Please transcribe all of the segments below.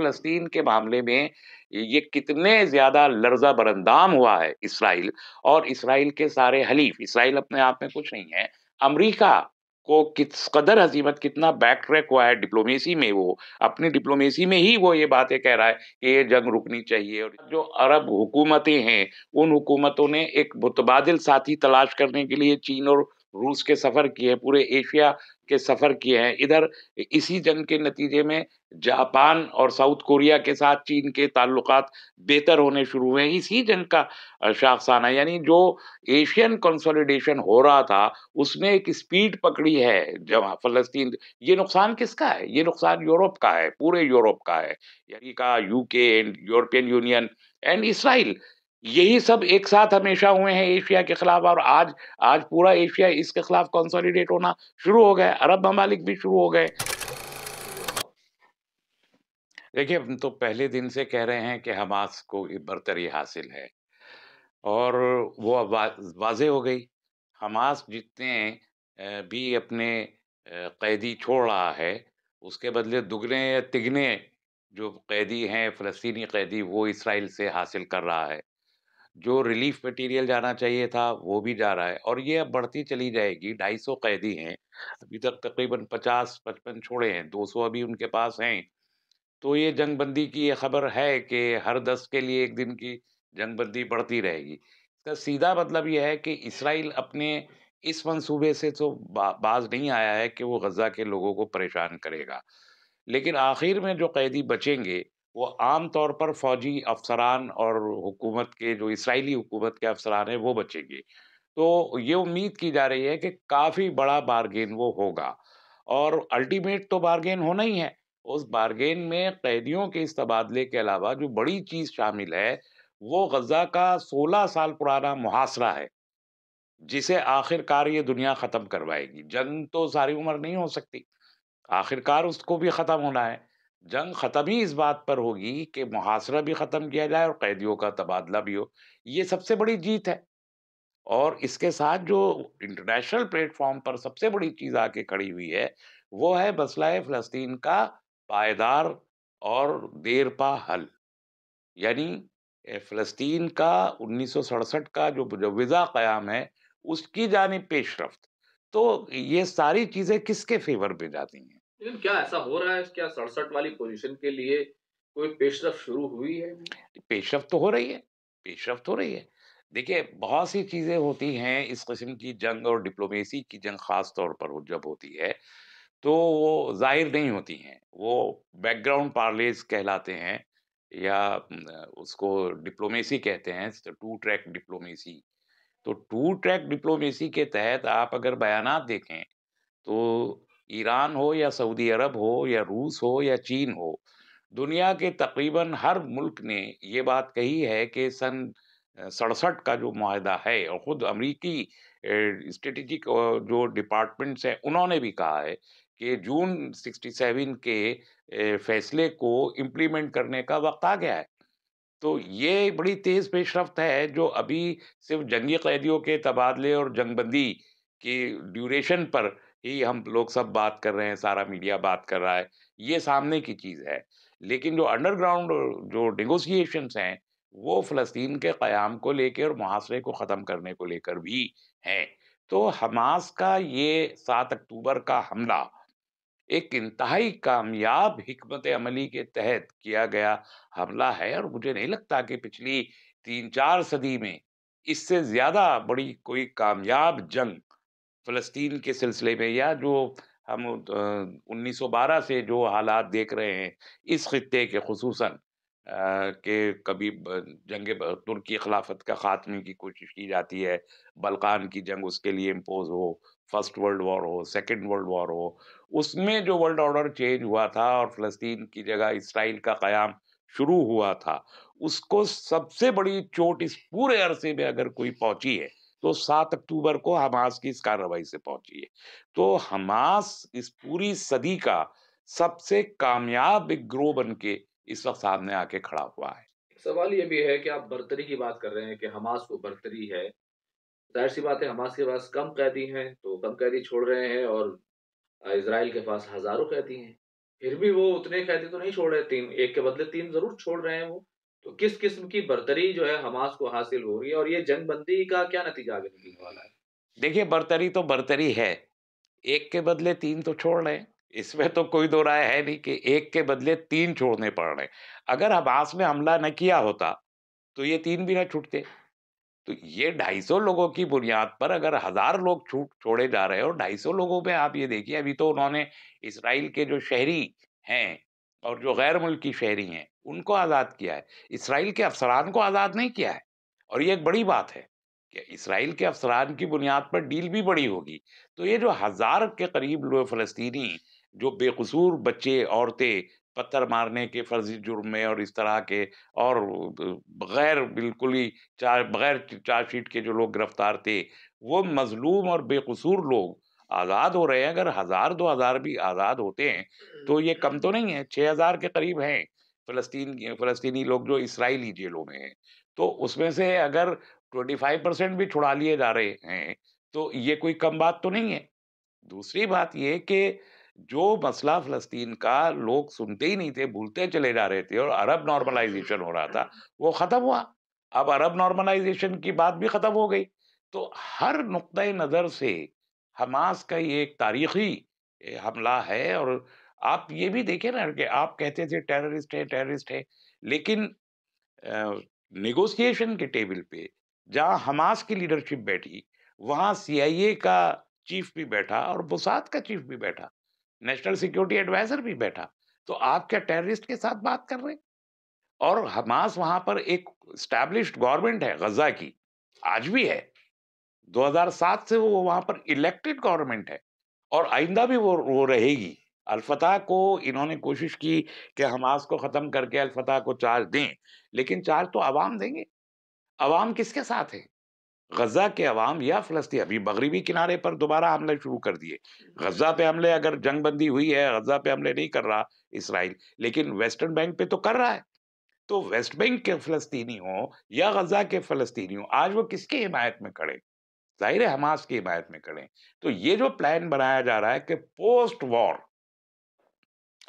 फ़लस्तीन के मामले में ये कितने ज़्यादा लर्जा बरंदाम हुआ है इसराइल और इसराइल के सारे हलीफ इसराइल अपने आप में कुछ नहीं है अमरीका को किस कदर हजीमत कितना बैक ट्रैक हुआ है डिप्लोमेसी में वो अपनी डिप्लोमेसी में ही वो ये बातें कह रहा है कि ये जंग रुकनी चाहिए और जो अरब हुकूमतें हैं उन हुकूमतों ने एक मुतबादल साथी तलाश करने के लिए चीन और रूस के सफ़र किए पूरे एशिया के सफ़र किए हैं इधर इसी जंग के नतीजे में जापान और साउथ कोरिया के साथ चीन के ताल्लुक बेहतर होने शुरू हुए इसी जंग का शाखसाना यानी जो एशियन कंसोलिडेशन हो रहा था उसने एक स्पीड पकड़ी है जब फलस्तीन ये नुकसान किसका है ये नुकसान यूरोप का है पूरे यूरोप का है यानी का UK and European Union and Israel यही सब एक साथ हमेशा हुए हैं एशिया के खिलाफ और आज आज पूरा एशिया इसके खिलाफ कंसोलिडेट होना शुरू हो गया अरब ममालिक भी शुरू हो गए देखिए हम तो पहले दिन से कह रहे हैं कि हमास को बरतरी हासिल है और वो अब वाजे हो गई हमास जितने भी अपने कैदी छोड़ रहा है उसके बदले दुगने या तिगने जो कैदी हैं फ़लस्तीनी कैदी वो इसराइल से हासिल कर रहा है जो रिलीफ मटेरियल जाना चाहिए था वो भी जा रहा है और ये अब बढ़ती चली जाएगी ढाई सौ कैदी हैं अभी तक तकरीबन पचास पचपन छोड़े हैं दो सौ अभी उनके पास हैं तो ये जंगबंदी की ये खबर है कि हर दस के लिए एक दिन की जंगबंदी बढ़ती रहेगी इसका सीधा मतलब यह है कि इसराइल अपने इस मनसूबे से तो बाज नहीं आया है कि वो गज़ा के लोगों को परेशान करेगा लेकिन आखिर में जो कैदी बचेंगे वो आम तौर पर फौजी अफसरान और हुकूमत के जो इसराइली हुकूमत के अफसरान हैं वो बचेंगे तो ये उम्मीद की जा रही है कि काफ़ी बड़ा बारगेन वो होगा और अल्टीमेट तो बारगेन होना ही है उस बारगेन में कैदियों के इस तबादले के अलावा जो बड़ी चीज़ शामिल है वो गज़ा का 16 साल पुराना मुहासरा है जिसे आखिरकार ये दुनिया ख़त्म करवाएगी जंग तो सारी उम्र नहीं हो सकती आखिरकार उसको भी ख़त्म होना है जंग ख़त्म ही इस बात पर होगी कि मुहासरा भी ख़त्म किया जाए और कैदियों का तबादला भी हो ये सबसे बड़ी जीत है और इसके साथ जो इंटरनेशनल प्लेटफॉर्म पर सबसे बड़ी चीज़ आके खड़ी हुई है वो है मसला फ़लस्तीन का पायदार और देरपा हल यानी फ़लस्तीन का उन्नीस का जो मुजवज़ा क़्याम है उसकी जानब पेशरफ तो ये सारी चीज़ें किसके फेवर पर जाती हैं लेकिन क्या ऐसा हो रहा है क्या सड़सठ वाली पोजीशन के लिए कोई पेशरफ शुरू हुई है पेशरफ तो हो रही है पेशरफ तो हो रही है देखिए बहुत सी चीज़ें होती हैं इस किस्म की जंग और डिप्लोमेसी की जंग ख़ास तौर पर जब होती है तो वो जाहिर नहीं होती हैं वो बैकग्राउंड पार्लेज कहलाते हैं या उसको डिप्लोमेसी कहते हैं टू ट्रैक डिप्लोमेसी तो टू ट्रैक डिप्लोमेसी के तहत आप अगर बयान देखें तो ईरान हो या सऊदी अरब हो या रूस हो या चीन हो दुनिया के तकरीबन हर मुल्क ने ये बात कही है कि सन सड़सठ का जो माहा है और ख़ुद अमरीकी स्ट्रेटिजिक जो डिपार्टमेंट्स हैं उन्होंने भी कहा है कि जून 67 के फैसले को इम्प्लीमेंट करने का वक्त आ गया है तो ये बड़ी तेज़ रफ्त है जो अभी सिर्फ जंगी कैदियों के तबादले और जंगबंदी की ड्यूरेशन पर ही हम लोग सब बात कर रहे हैं सारा मीडिया बात कर रहा है ये सामने की चीज़ है लेकिन जो अंडरग्राउंड जो नेगोशिएशंस हैं वो फ़लस्तीन के क़्याम को लेकर और मुहासरे को ख़त्म करने को लेकर भी हैं तो हमास का ये सात अक्टूबर का हमला एक इंतहाई कामयाब हमत अमली के तहत किया गया हमला है और मुझे नहीं लगता कि पिछली तीन चार सदी में इससे ज़्यादा बड़ी कोई कामयाब जंग फ़लस्तीन के सिलसिले में या जो हम 1912 से जो हालात देख रहे हैं इस खत्े के खसूस के कभी जंग तुर्की खिलाफत का ख़ात्मे की कोशिश की जाती है बलकान की जंग उसके लिए इम्पोज हो फर्स्ट वर्ल्ड वॉर हो सेकेंड वर्ल्ड वॉर हो उसमें जो वर्ल्ड ऑर्डर चेंज हुआ था और फ़लस्तीन की जगह इसराइल का क़्याम शुरू हुआ था उसको सबसे बड़ी चोट इस पूरे अरसे में अगर कोई पहुंची है तो सात अक्टूबर को हमास की इस कार्रवाई से पहुंची है तो हमास इस पूरी सदी का सबसे कामयाब विद्रोह बन के इस वक्त सामने आके खड़ा हुआ है सवाल ये भी है कि आप बर्तरी की बात कर रहे हैं कि हमास को बर्तरी है जाहिर सी बात है हमास के पास कम कैदी हैं तो कम कैदी छोड़ रहे हैं और इसराइल के पास हजारों कैदी हैं फिर भी वो उतने कैदी तो नहीं छोड़ रहे तीन एक के बदले तीन जरूर छोड़ रहे हैं वो तो किस किस्म की बर्तरी जो है हमास को हासिल हो रही है और ये जंग बंदी का क्या नतीजा आगे निकलने वाला है देखिए बर्तरी तो बर्तरी है एक के बदले तीन तो छोड़ रहे इसमें तो कोई दो राय है नहीं कि एक के बदले तीन छोड़ने पड़ रहे अगर हमास में हमला न किया होता तो ये तीन भी ना छूटते तो ये 250 लोगों की बुनियाद पर अगर हजार लोग छूट छोड़े जा रहे हैं और 250 लोगों में आप ये देखिए अभी तो उन्होंने इसराइल के जो शहरी हैं और जो गैर मुल्की शहरी हैं उनको आज़ाद किया है इसराइल के अफसरान को आज़ाद नहीं किया है और ये एक बड़ी बात है कि इसराइल के अफसरान की बुनियाद पर डील भी बड़ी होगी तो ये जो हज़ार के करीब लोग फ़लस्तनी जो बेकसूर बच्चे औरतें पत्थर मारने के फर्जी जुर्म में और इस तरह के और बगैर बिल्कुल ही चार बगैर चार्जशीट के जो लोग गिरफ्तार थे वो मजलूम और बेकसूर लोग आज़ाद हो रहे हैं अगर हज़ार दो हज़ार भी आज़ाद होते हैं तो ये कम तो नहीं है छः हज़ार के करीब हैं फ़लस्तीन फ़लस्तीनी लोग जो इसराइली जेलों में हैं तो उसमें से अगर ट्वेंटी फाइव परसेंट भी छुड़ा लिए जा रहे हैं तो ये कोई कम बात तो नहीं है दूसरी बात ये कि जो मसला फ़लस्तीन का लोग सुनते ही नहीं थे भूलते चले जा रहे थे और अरब नॉर्मलाइजेशन हो रहा था वो ख़त्म हुआ अब अरब नॉर्मलाइजेशन की बात भी ख़त्म हो गई तो हर नुक़ नज़र से हमास का ये एक तारीखी हमला है और आप ये भी देखें ना कि आप कहते थे टेररिस्ट है टेररिस्ट है लेकिन नेगोशिएशन के टेबल पे जहाँ हमास की लीडरशिप बैठी वहाँ सीआईए का चीफ भी बैठा और बुसात का चीफ भी बैठा नेशनल सिक्योरिटी एडवाइज़र भी बैठा तो आप क्या टेररिस्ट के साथ बात कर रहे हैं और हमास वहाँ पर एक स्टैब्लिश गवर्नमेंट है गजा की आज भी है 2007 से वो वहां पर इलेक्टेड गवर्नमेंट है और आइंदा भी वो वो रहेगी अलफतः को इन्होंने कोशिश की कि हमास को ख़त्म करके अलफा को चार्ज दें लेकिन चार्ज तो आवाम देंगे आवाम किसके साथ है गज़ा के अवाम या फलस्ती अभी मगरबी किनारे पर दोबारा हमले शुरू कर दिए गज़ा पे हमले अगर जंग बंदी हुई है गज़ा पे हमले नहीं कर रहा इसराइल लेकिन वेस्टर्न बैंक पे तो कर रहा है तो वेस्ट बैंक के फ़लस्तीनी हो या गज़ा के फ़लस्तीनी हों आज वो किसकी हिमायत में खड़े जाहिर है हमास की हिमायत में करें तो ये जो प्लान बनाया जा रहा है कि पोस्ट वॉर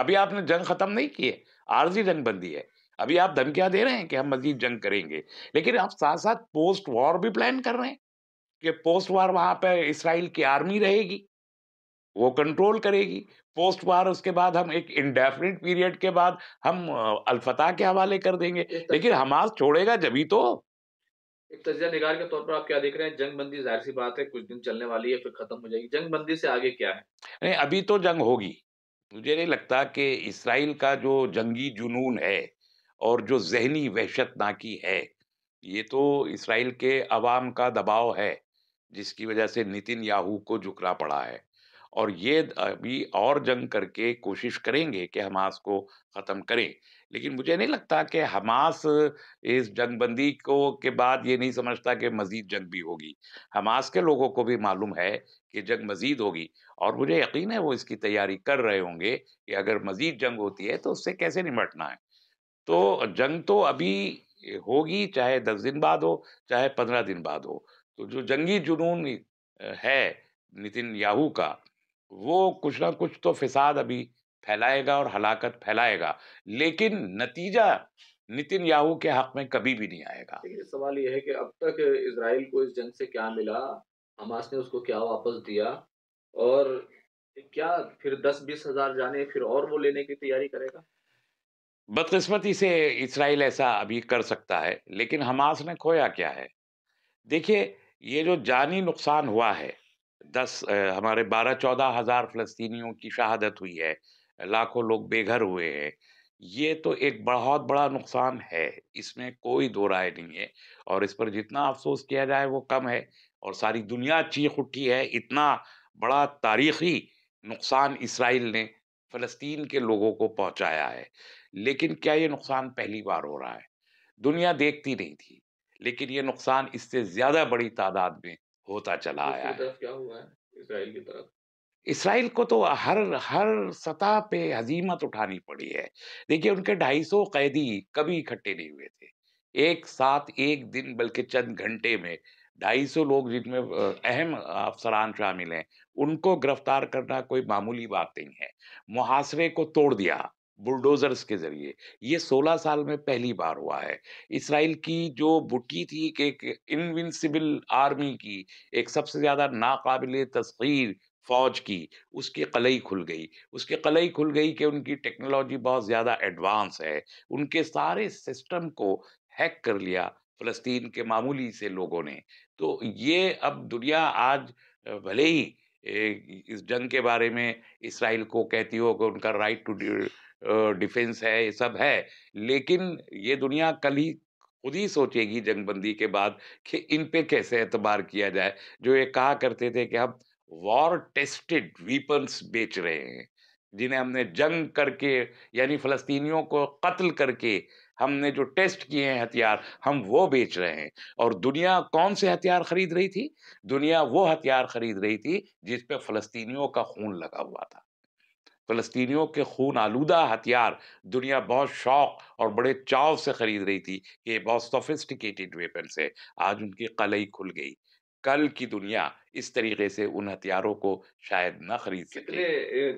अभी आपने जंग खत्म नहीं की है आर्जी जंग बंदी है अभी आप धमकियां दे रहे हैं कि हम मजीद जंग करेंगे लेकिन आप साथ साथ पोस्ट वॉर भी प्लान कर रहे हैं कि पोस्ट वॉर वहां पर इसराइल की आर्मी रहेगी वो कंट्रोल करेगी पोस्ट वार उसके बाद हम एक इंडेफिनिट पीरियड के बाद हम अलफता के हवाले कर देंगे तो लेकिन हमास छोड़ेगा जब ही तो एक तजिया निगार के तौर पर आप क्या देख रहे हैं जंग बंदी जाहिर सी बात है कुछ दिन चलने वाली है फिर खत्म हो जाएगी जंग बंदी से आगे क्या है नहीं अभी तो जंग होगी मुझे नहीं लगता कि इसराइल का जो जंगी जुनून है और जो जहनी वहशतनाकी है ये तो इसराइल के अवाम का दबाव है जिसकी वजह से नितिन याहू को झुकना पड़ा है और ये अभी और जंग करके कोशिश करेंगे कि हमास को ख़त्म करें लेकिन मुझे नहीं लगता कि हमास इस जंगबंदी को के बाद ये नहीं समझता कि मज़ीद जंग भी होगी हमास के लोगों को भी मालूम है कि जंग मज़ीद होगी और मुझे यकीन है वो इसकी तैयारी कर रहे होंगे कि अगर मज़ीद जंग होती है तो उससे कैसे निमटना है तो जंग तो अभी होगी चाहे दस दिन बाद हो चाहे पंद्रह दिन बाद हो तो जो जंगी जुनून है नितिन याहू का वो कुछ ना कुछ तो फिसाद अभी फैलाएगा और हलाकत फैलाएगा लेकिन नतीजा नितिन याहू के हक में कभी भी नहीं आएगा सवाल यह है कि अब तक इसराइल को इस जंग से क्या मिला हमास ने उसको क्या वापस दिया और क्या फिर दस बीस हजार जाने फिर और वो लेने की तैयारी करेगा बदकस्मती से इसराइल ऐसा अभी कर सकता है लेकिन हमास ने खोया क्या है देखिए ये जो जानी नुकसान हुआ है दस हमारे बारह चौदह हज़ार फलस्तियों की शहादत हुई है लाखों लोग बेघर हुए हैं ये तो एक बहुत बड़ा नुकसान है इसमें कोई दो राय नहीं है और इस पर जितना अफसोस किया जाए वो कम है और सारी दुनिया चीख उठी है इतना बड़ा तारीखी नुकसान इसराइल ने फ़लस्तीन के लोगों को पहुंचाया है लेकिन क्या ये नुकसान पहली बार हो रहा है दुनिया देखती नहीं थी लेकिन ये नुकसान इससे ज़्यादा बड़ी तादाद में होता चला तो आया है इसराइल की तरफ इसराइल को तो हर हर सतह पे हजीमत उठानी पड़ी है देखिए उनके ढाई सौ कैदी कभी इकट्ठे नहीं हुए थे एक साथ एक दिन बल्कि चंद घंटे में ढाई सौ लोग जिनमें अहम अफसरान शामिल हैं उनको गिरफ्तार करना कोई मामूली बात नहीं है मुहासरे को तोड़ दिया बुलडोजर्स के जरिए ये 16 साल में पहली बार हुआ है इसराइल की जो बुटी थी कि एक इनविंसिबल आर्मी की एक सबसे ज़्यादा नाकाबिल तस्खीर फौज की उसकी कलई खुल गई उसकी कलई खुल गई कि उनकी टेक्नोलॉजी बहुत ज़्यादा एडवांस है उनके सारे सिस्टम को हैक कर लिया फलस्तीन के मामूली से लोगों ने तो ये अब दुनिया आज भले ही इस जंग के बारे में इसराइल को कहती हो कि उनका राइट टू डिफेंस है ये सब है लेकिन ये दुनिया कल ही खुद ही सोचेगी जंगबंदी के बाद कि इन पे कैसे एतबार किया जाए जो ये कहा करते थे कि हम वॉर टेस्टेड वीपन्स बेच रहे हैं जिन्हें हमने जंग करके यानी फलस्तीनियों को कत्ल करके हमने जो टेस्ट किए हैं हथियार हम वो बेच रहे हैं और दुनिया कौन से हथियार खरीद रही थी दुनिया वो हथियार खरीद रही थी जिस पे फलस्तीनियों का खून लगा हुआ था फलस्तियों के खून आलूदा हथियार दुनिया बहुत शौक और बड़े चाव से खरीद रही थी कि ये बहुत सोफिस्टिकेटेड वेपन है आज उनकी कलई खुल गई कल की दुनिया इस तरीके से उन हथियारों को शायद ना खरीद सके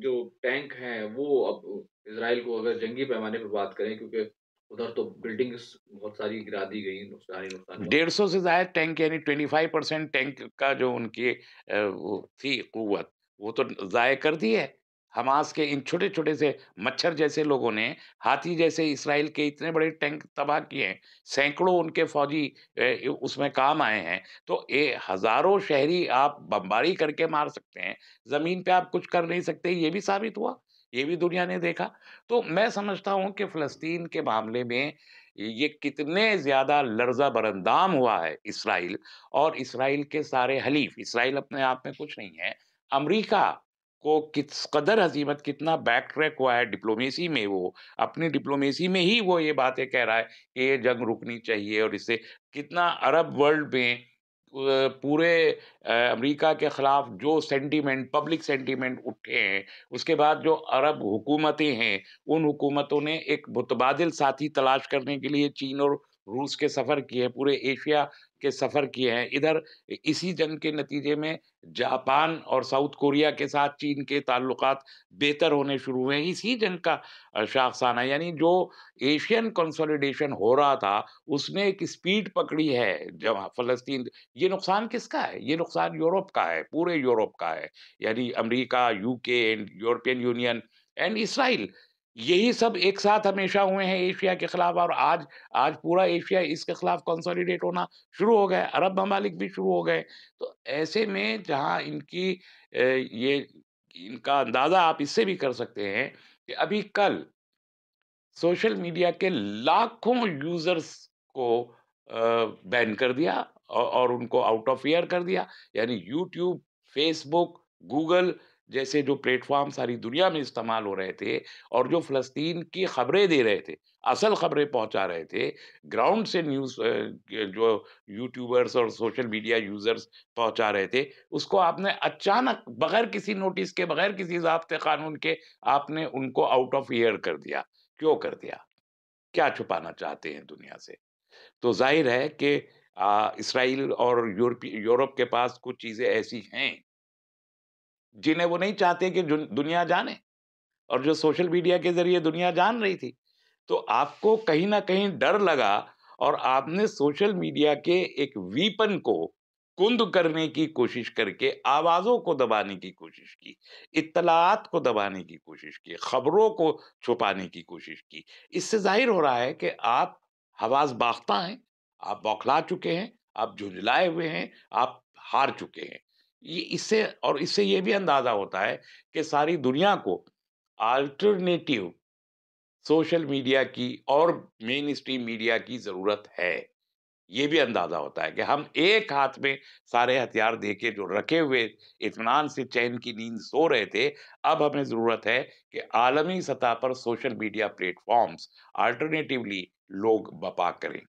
जो टैंक हैं वो अब इसराइल को अगर जंगी पैमाने पर बात करें क्योंकि उधर तो बिल्डिंग्स बहुत सारी गिरा दी गई डेढ़ सौ से ज्यादा टैंक यानी ट्वेंटी फाइव परसेंट टैंक का जो उनकी थी कुत वो तो ज़ाय कर दी है हमास के इन छोटे छोटे से मच्छर जैसे लोगों ने हाथी जैसे इसराइल के इतने बड़े टैंक तबाह किए हैं सैकड़ों उनके फौजी उसमें काम आए हैं तो ये हज़ारों शहरी आप बमबारी करके मार सकते हैं ज़मीन पे आप कुछ कर नहीं सकते ये भी साबित हुआ ये भी दुनिया ने देखा तो मैं समझता हूँ कि फ़लस्तीन के मामले में ये कितने ज़्यादा लर्जा बरंदाम हुआ है इसराइल और इसराइल के सारे हलीफ इसराइल अपने आप में कुछ नहीं है अमरीका को किस कदर हजीमत कितना बैक ट्रैक हुआ है डिप्लोमेसी में वो अपनी डिप्लोमेसी में ही वो ये बातें कह रहा है कि ये जंग रुकनी चाहिए और इससे कितना अरब वर्ल्ड में पूरे अमेरिका के ख़िलाफ़ जो सेंटीमेंट पब्लिक सेंटीमेंट उठे हैं उसके बाद जो अरब हुकूमतें हैं उन हुकूमतों ने एक मुतबाद साथी तलाश करने के लिए चीन और रूस के सफ़र किए पूरे एशिया के सफ़र किए हैं इधर इसी जंग के नतीजे में जापान और साउथ कोरिया के साथ चीन के ताल्लुक बेहतर होने शुरू हुए इसी जंग का शाखसाना यानी जो एशियन कंसोलिडेशन हो रहा था उसने एक स्पीड पकड़ी है जहाँ फ़लस्तीन ये नुकसान किसका है ये नुकसान यूरोप का है पूरे यूरोप का है यानी अमरीका U and European Union and Israel यही सब एक साथ हमेशा हुए हैं एशिया के खिलाफ और आज आज पूरा एशिया इसके खिलाफ कंसोलिडेट होना शुरू हो गया अरब ममालिक भी शुरू हो गए तो ऐसे में जहां इनकी ये इनका अंदाज़ा आप इससे भी कर सकते हैं कि अभी कल सोशल मीडिया के लाखों यूज़र्स को बैन कर दिया और उनको आउट ऑफ एयर कर दिया यानी यूट्यूब फेसबुक गूगल जैसे जो प्लेटफॉर्म सारी दुनिया में इस्तेमाल हो रहे थे और जो फ़लस्तीन की खबरें दे रहे थे असल खबरें पहुंचा रहे थे ग्राउंड से न्यूज़ जो यूट्यूबर्स और सोशल मीडिया यूज़र्स पहुंचा रहे थे उसको आपने अचानक बगैर किसी नोटिस के बगैर किसी जबते कानून के आपने उनको आउट ऑफ ईयर कर दिया क्यों कर दिया क्या छुपाना चाहते हैं दुनिया से तो जाहिर है कि इसराइल और यूरोप के पास कुछ चीज़ें ऐसी हैं जिन्हें वो नहीं चाहते कि दुनिया जाने और जो सोशल मीडिया के जरिए दुनिया जान रही थी तो आपको कहीं ना कहीं डर लगा और आपने सोशल मीडिया के एक वीपन को कुंद करने की कोशिश करके आवाज़ों को दबाने की कोशिश की इतलात को दबाने की कोशिश की खबरों को छुपाने की कोशिश की इससे जाहिर हो रहा है कि आप हवास बाख्ता हैं आप बौखला चुके हैं आप झुंझलाए हुए हैं आप हार चुके हैं ये इससे और इससे ये भी अंदाज़ा होता है कि सारी दुनिया को आल्टरनेटिव सोशल मीडिया की और मेन स्ट्रीम मीडिया की ज़रूरत है ये भी अंदाज़ा होता है कि हम एक हाथ में सारे हथियार दे के जो रखे हुए इतमान से चैन की नींद सो रहे थे अब हमें ज़रूरत है कि आलमी सतह पर सोशल मीडिया प्लेटफॉर्म्स अल्टरनेटिवली लोग बपा करें